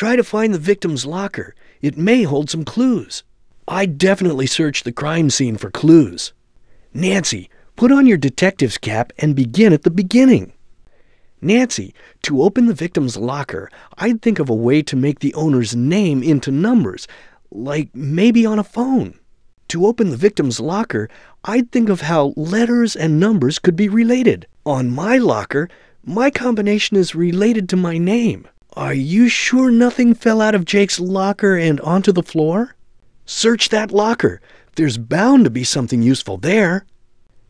Try to find the victim's locker. It may hold some clues. I definitely searched the crime scene for clues. Nancy, put on your detective's cap and begin at the beginning. Nancy, to open the victim's locker, I'd think of a way to make the owner's name into numbers, like maybe on a phone. To open the victim's locker, I'd think of how letters and numbers could be related. On my locker, my combination is related to my name. Are you sure nothing fell out of Jake's locker and onto the floor? Search that locker. There's bound to be something useful there.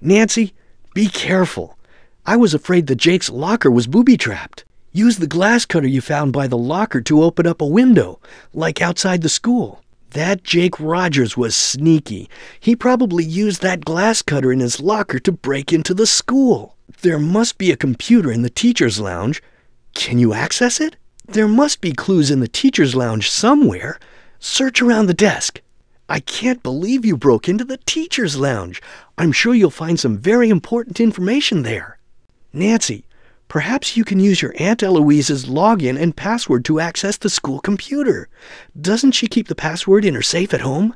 Nancy, be careful. I was afraid that Jake's locker was booby trapped. Use the glass cutter you found by the locker to open up a window, like outside the school. That Jake Rogers was sneaky. He probably used that glass cutter in his locker to break into the school. There must be a computer in the teacher's lounge. Can you access it? There must be clues in the teacher's lounge somewhere. Search around the desk. I can't believe you broke into the teacher's lounge. I'm sure you'll find some very important information there. Nancy, Perhaps you can use your Aunt Eloise's login and password to access the school computer. Doesn't she keep the password in her safe at home?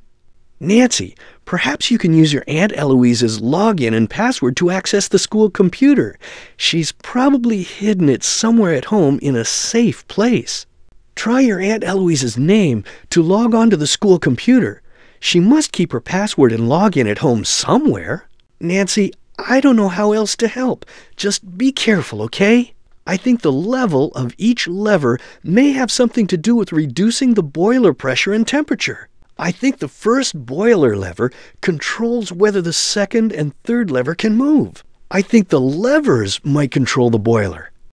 Nancy, Perhaps you can use your Aunt Eloise's login and password to access the school computer. She's probably hidden it somewhere at home in a safe place. Try your Aunt Eloise's name to log on to the school computer. She must keep her password and login at home somewhere. Nancy, I don't know how else to help. Just be careful, okay? I think the level of each lever may have something to do with reducing the boiler pressure and temperature. I think the first boiler lever controls whether the second and third lever can move. I think the levers might control the boiler.